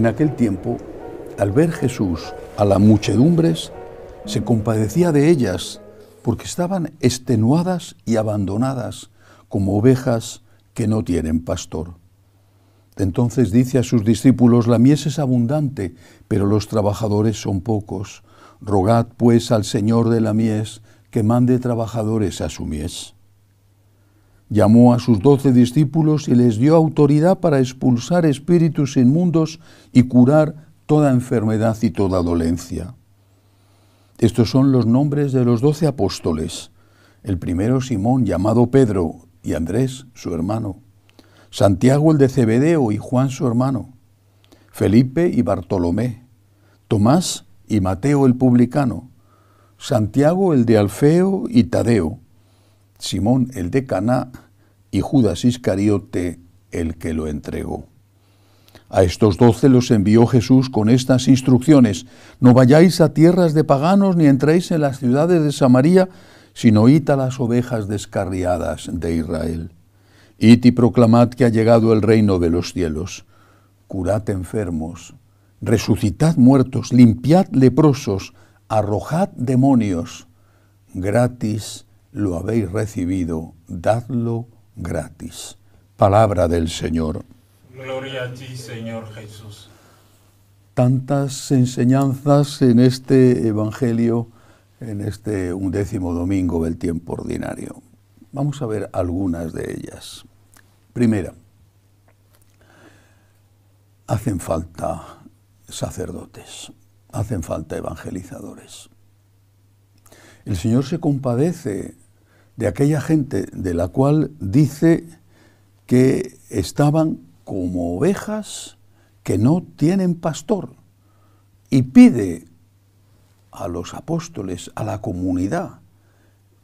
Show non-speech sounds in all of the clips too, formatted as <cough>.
En aquel tiempo, al ver Jesús a las muchedumbres, se compadecía de ellas porque estaban extenuadas y abandonadas como ovejas que no tienen pastor. Entonces dice a sus discípulos, la mies es abundante, pero los trabajadores son pocos. Rogad pues al Señor de la mies que mande trabajadores a su mies. Llamó a sus doce discípulos y les dio autoridad para expulsar espíritus inmundos y curar toda enfermedad y toda dolencia. Estos son los nombres de los doce apóstoles. El primero Simón, llamado Pedro, y Andrés, su hermano. Santiago el de Cebedeo y Juan, su hermano. Felipe y Bartolomé. Tomás y Mateo el publicano. Santiago el de Alfeo y Tadeo. Simón el de Caná y Judas Iscariote el que lo entregó. A estos doce los envió Jesús con estas instrucciones, no vayáis a tierras de paganos ni entréis en las ciudades de Samaria, sino id a las ovejas descarriadas de Israel. Id y proclamad que ha llegado el reino de los cielos. Curad enfermos, resucitad muertos, limpiad leprosos, arrojad demonios. Gratis lo habéis recibido, dadlo gratis. Palabra del Señor. Gloria a ti, Señor Jesús. Tantas enseñanzas en este Evangelio, en este undécimo domingo del tiempo ordinario. Vamos a ver algunas de ellas. Primera, hacen falta sacerdotes, hacen falta evangelizadores. El Señor se compadece de aquella gente de la cual dice que estaban como ovejas que no tienen pastor y pide a los apóstoles, a la comunidad,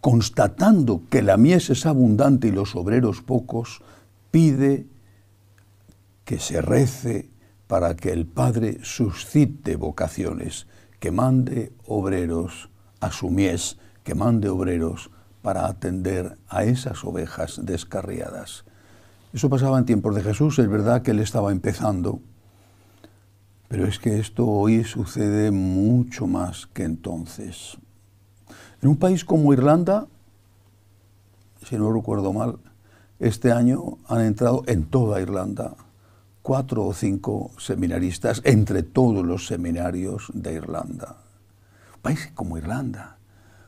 constatando que la mies es abundante y los obreros pocos, pide que se rece para que el Padre suscite vocaciones, que mande obreros a su mies, que mande obreros para atender a esas ovejas descarriadas. Eso pasaba en tiempos de Jesús, es verdad que él estaba empezando, pero es que esto hoy sucede mucho más que entonces. En un país como Irlanda, si no recuerdo mal, este año han entrado en toda Irlanda cuatro o cinco seminaristas entre todos los seminarios de Irlanda. Un país como Irlanda,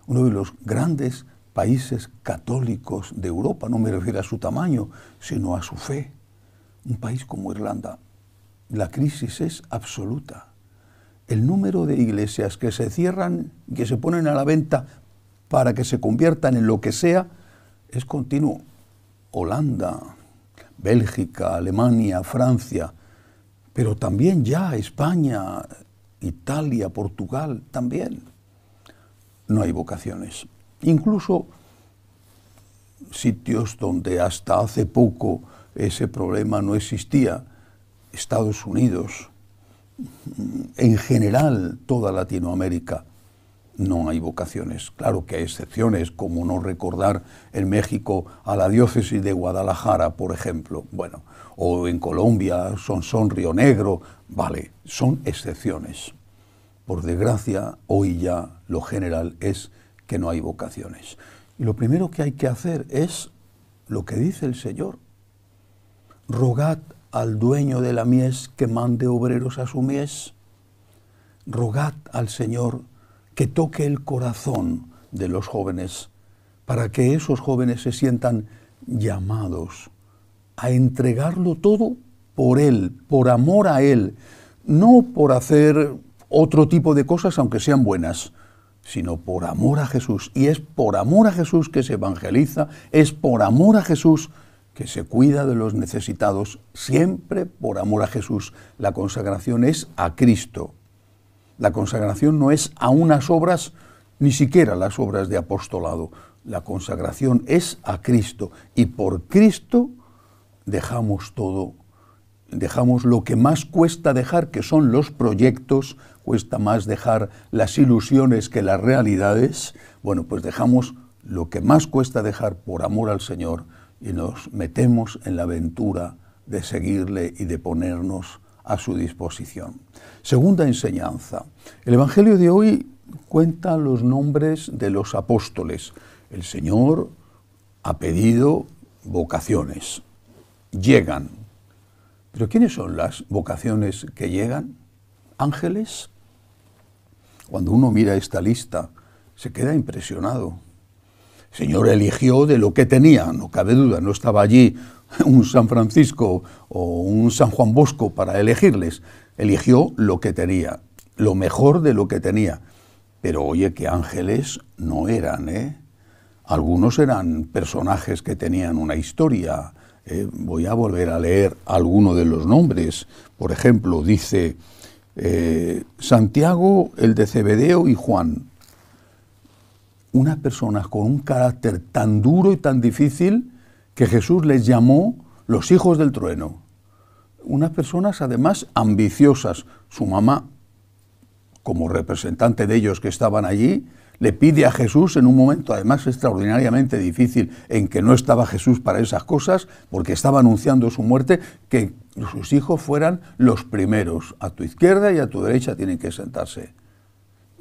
uno de los grandes países católicos de Europa, no me refiero a su tamaño, sino a su fe. Un país como Irlanda, la crisis es absoluta. El número de iglesias que se cierran y que se ponen a la venta para que se conviertan en lo que sea es continuo. Holanda, Bélgica, Alemania, Francia, pero también ya España, Italia, Portugal, también. No hay vocaciones. Incluso sitios donde hasta hace poco ese problema no existía, Estados Unidos, en general toda Latinoamérica, no hay vocaciones. Claro que hay excepciones, como no recordar en México a la diócesis de Guadalajara, por ejemplo, bueno, o en Colombia, son, Río Negro, vale, son excepciones. Por desgracia, hoy ya lo general es que no hay vocaciones. Y lo primero que hay que hacer es lo que dice el Señor. Rogad al dueño de la mies que mande obreros a su mies. Rogad al Señor que toque el corazón de los jóvenes para que esos jóvenes se sientan llamados a entregarlo todo por Él, por amor a Él, no por hacer otro tipo de cosas, aunque sean buenas, sino por amor a Jesús. Y es por amor a Jesús que se evangeliza, es por amor a Jesús que se cuida de los necesitados, siempre por amor a Jesús. La consagración es a Cristo. La consagración no es a unas obras, ni siquiera las obras de apostolado. La consagración es a Cristo y por Cristo dejamos todo, dejamos lo que más cuesta dejar, que son los proyectos, cuesta más dejar las ilusiones que las realidades, bueno, pues dejamos lo que más cuesta dejar por amor al Señor y nos metemos en la aventura de seguirle y de ponernos a su disposición. Segunda enseñanza. El Evangelio de hoy cuenta los nombres de los apóstoles. El Señor ha pedido vocaciones. Llegan. Pero ¿quiénes son las vocaciones que llegan? Ángeles, cuando uno mira esta lista, se queda impresionado. Señor eligió de lo que tenía, no cabe duda, no estaba allí <laughs> un San Francisco o un San Juan Bosco para elegirles, eligió lo que tenía, lo mejor de lo que tenía. Pero oye, que ángeles no eran, ¿eh? Algunos eran personajes que tenían una historia. ¿eh? voy a volver a leer alguno de los nombres. Por ejemplo, dice eh, Santiago, el de Cebedeo y Juan. Unas personas con un carácter tan duro y tan difícil que Jesús les llamó los hijos del trueno. Unas personas además ambiciosas. Su mamá, como representante de ellos que estaban allí, le pide a Jesús en un momento además extraordinariamente difícil en que no estaba Jesús para esas cosas, porque estaba anunciando su muerte, que sus hijos fueran los primeros. A tu izquierda y a tu derecha tienen que sentarse.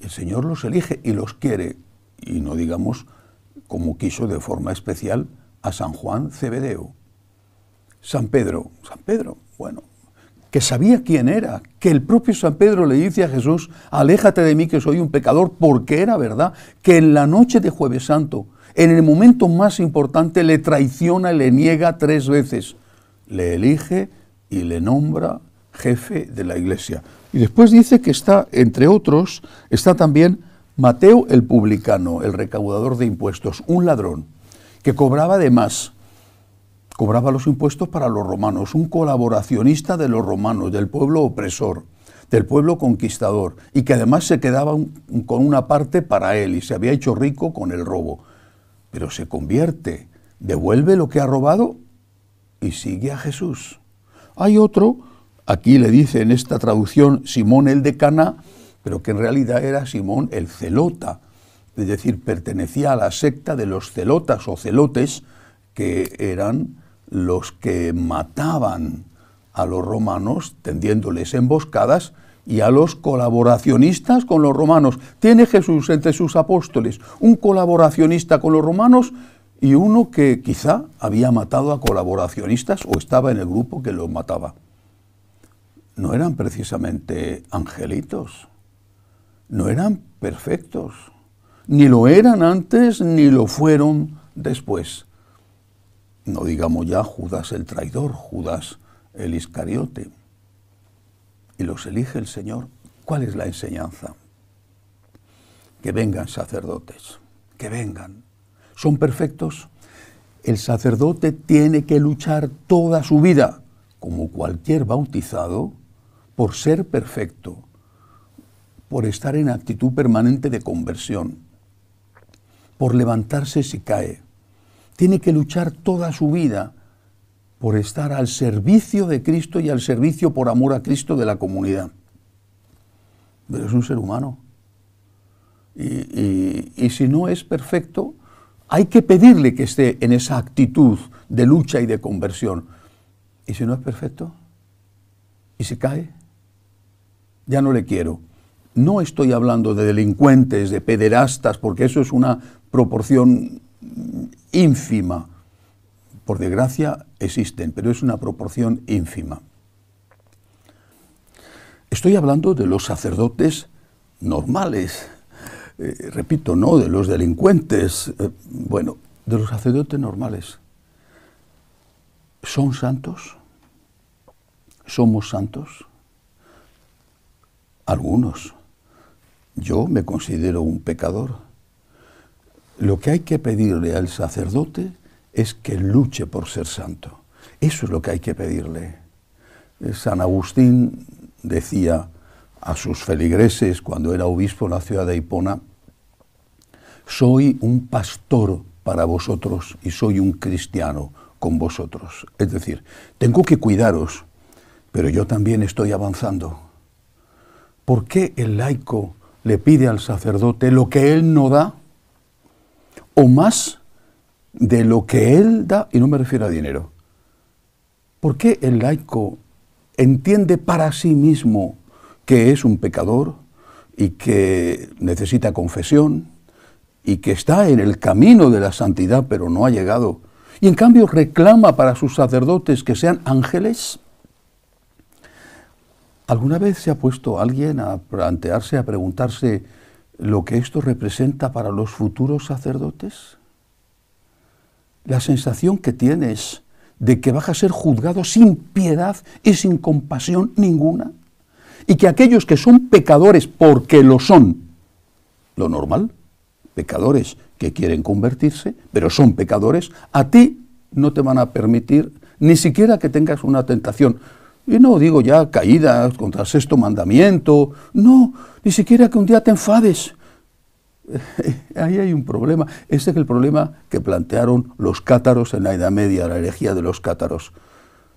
El Señor los elige y los quiere, y no digamos como quiso de forma especial a San Juan Cebedeo. San Pedro, San Pedro, bueno, que sabía quién era, que el propio San Pedro le dice a Jesús, aléjate de mí que soy un pecador, porque era verdad, que en la noche de jueves santo, en el momento más importante, le traiciona y le niega tres veces. Le elige y le nombra jefe de la iglesia. Y después dice que está, entre otros, está también Mateo el publicano, el recaudador de impuestos, un ladrón, que cobraba de más cobraba los impuestos para los romanos, un colaboracionista de los romanos, del pueblo opresor, del pueblo conquistador, y que además se quedaba con una parte para él y se había hecho rico con el robo. Pero se convierte, devuelve lo que ha robado y sigue a Jesús. Hay otro, aquí le dice en esta traducción Simón el de Cana, pero que en realidad era Simón el celota, es decir, pertenecía a la secta de los celotas o celotes, que eran los que mataban a los romanos tendiéndoles emboscadas y a los colaboracionistas con los romanos. Tiene Jesús entre sus apóstoles un colaboracionista con los romanos y uno que quizá había matado a colaboracionistas o estaba en el grupo que los mataba. No eran precisamente angelitos, no eran perfectos, ni lo eran antes ni lo fueron después no digamos ya Judas el traidor, Judas el Iscariote. Y los elige el Señor. ¿Cuál es la enseñanza? Que vengan sacerdotes, que vengan. ¿Son perfectos? El sacerdote tiene que luchar toda su vida, como cualquier bautizado, por ser perfecto, por estar en actitud permanente de conversión, por levantarse si cae, tiene que luchar toda su vida por estar al servicio de Cristo y al servicio por amor a Cristo de la comunidad. Pero es un ser humano. Y, si no es perfecto, hay que pedirle que esté en esa actitud de lucha y de conversión. Y si no es perfecto, y se cae, ya no le quiero. No estoy hablando de delincuentes, de pederastas, porque eso es una proporción ínfima. Por desgracia existen, pero es una proporción ínfima. Estoy hablando de los sacerdotes normales, eh, repito, no de los delincuentes, eh, bueno, de los sacerdotes normales. ¿Son santos? ¿Somos santos? Algunos. Yo me considero un pecador lo que hay que pedirle al sacerdote es que luche por ser santo. Eso es lo que hay que pedirle. Eh, San Agustín decía a sus feligreses cuando era obispo en la ciudad de Hipona, soy un pastor para vosotros y soy un cristiano con vosotros. Es decir, tengo que cuidaros, pero yo también estoy avanzando. ¿Por qué el laico le pide al sacerdote lo que él no da? o más de lo que él da, y no me refiero a dinero. ¿Por qué el laico entiende para sí mismo que es un pecador y que necesita confesión y que está en el camino de la santidad pero no ha llegado? Y en cambio reclama para sus sacerdotes que sean ángeles. ¿Alguna vez se ha puesto alguien a plantearse, a preguntarse, lo que esto representa para los futuros sacerdotes? La sensación que tienes de que vas a ser juzgado sin piedad y sin compasión ninguna. Y que aquellos que son pecadores, porque lo son, lo normal, pecadores que quieren convertirse, pero son pecadores, a ti no te van a permitir ni siquiera que tengas una tentación y no digo ya caídas contra el sexto mandamiento, no, ni siquiera que un día te enfades. <laughs> Ahí hay un problema. Este es el problema que plantearon los cátaros en la Edad Media, la herejía de los cátaros.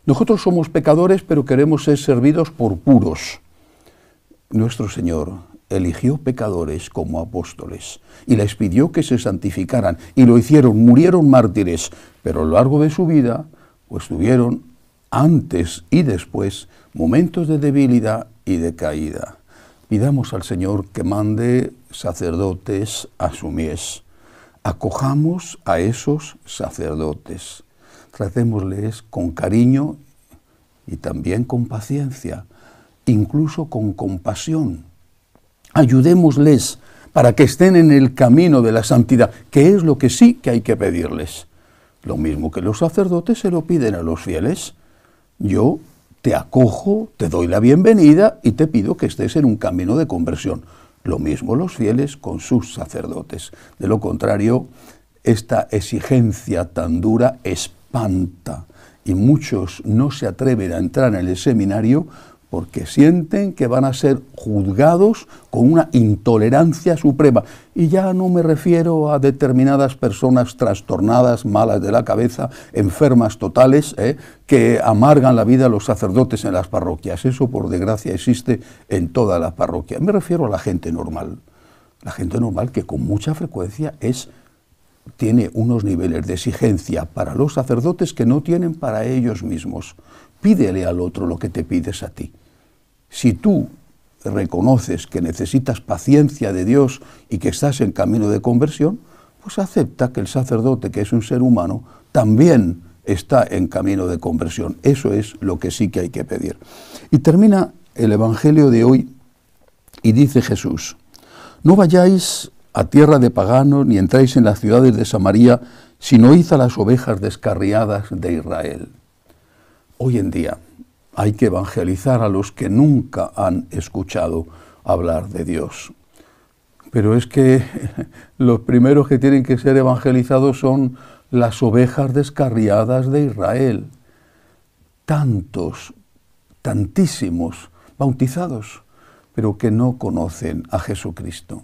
Nosotros somos pecadores, pero queremos ser servidos por puros. Nuestro Señor eligió pecadores como apóstoles y les pidió que se santificaran y lo hicieron, murieron mártires, pero a lo largo de su vida pues tuvieron antes y después, momentos de debilidad y de caída. Pidamos al Señor que mande sacerdotes a su mies. Acojamos a esos sacerdotes. Tratémosles con cariño y también con paciencia, incluso con compasión. Ayudémosles para que estén en el camino de la santidad, que es lo que sí que hay que pedirles. Lo mismo que los sacerdotes se lo piden a los fieles yo te acojo, te doy la bienvenida y te pido que estés en un camino de conversión. Lo mismo los fieles con sus sacerdotes. De lo contrario, esta exigencia tan dura espanta y muchos no se atreven a entrar en el seminario porque sienten que van a ser juzgados con una intolerancia suprema. Y ya no me refiero a determinadas personas trastornadas, malas de la cabeza, enfermas totales, ¿eh? que amargan la vida a los sacerdotes en las parroquias. Eso, por desgracia, existe en todas las parroquias. Me refiero a la gente normal. La gente normal que con mucha frecuencia es tiene unos niveles de exigencia para los sacerdotes que no tienen para ellos mismos pídele al otro lo que te pides a ti. Si tú reconoces que necesitas paciencia de Dios y que estás en camino de conversión, pues acepta que el sacerdote, que es un ser humano, también está en camino de conversión. Eso es lo que sí que hay que pedir. Y termina el Evangelio de hoy y dice Jesús, no vayáis a tierra de paganos ni entráis en las ciudades de Samaria, sino id a las ovejas descarriadas de Israel. Hoy en día hay que evangelizar a los que nunca han escuchado hablar de Dios. Pero es que <laughs> los primeros que tienen que ser evangelizados son las ovejas descarriadas de Israel. Tantos, tantísimos bautizados, pero que no conocen a Jesucristo.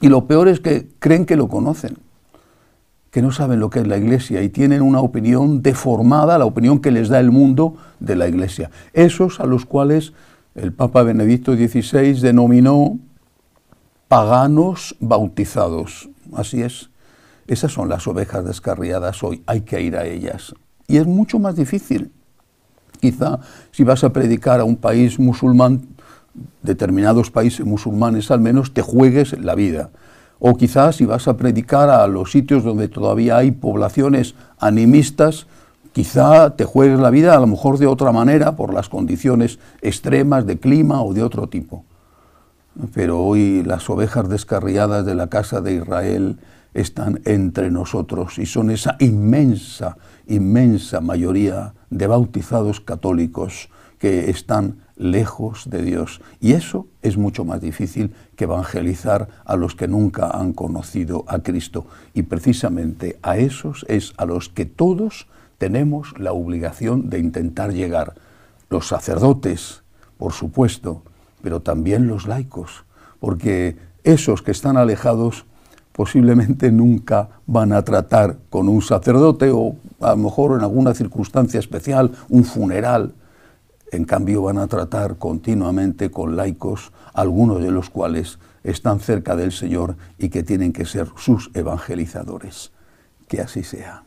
Y lo peor es que creen que lo conocen que no saben lo que es la iglesia y tienen una opinión deformada, la opinión que les da el mundo de la iglesia. Esos a los cuales el Papa Benedicto XVI denominó paganos bautizados. Así es, esas son las ovejas descarriadas hoy, hay que ir a ellas. Y es mucho más difícil. Quizá si vas a predicar a un país musulmán, determinados países musulmanes al menos, te juegues la vida o quizás si vas a predicar a los sitios donde todavía hay poblaciones animistas, quizá te juegues la vida a lo mejor de otra manera por las condiciones extremas de clima o de otro tipo. Pero hoy las ovejas descarriadas de la casa de Israel están entre nosotros y son esa inmensa, inmensa mayoría de bautizados católicos que están lejos de Dios. Y eso es mucho más difícil que evangelizar a los que nunca han conocido a Cristo. Y precisamente a esos es a los que todos tenemos la obligación de intentar llegar. Los sacerdotes, por supuesto, pero también los laicos, porque esos que están alejados posiblemente nunca van a tratar con un sacerdote o a lo mejor en alguna circunstancia especial, un funeral, en cambio, van a tratar continuamente con laicos, algunos de los cuales están cerca del Señor y que tienen que ser sus evangelizadores. Que así sea.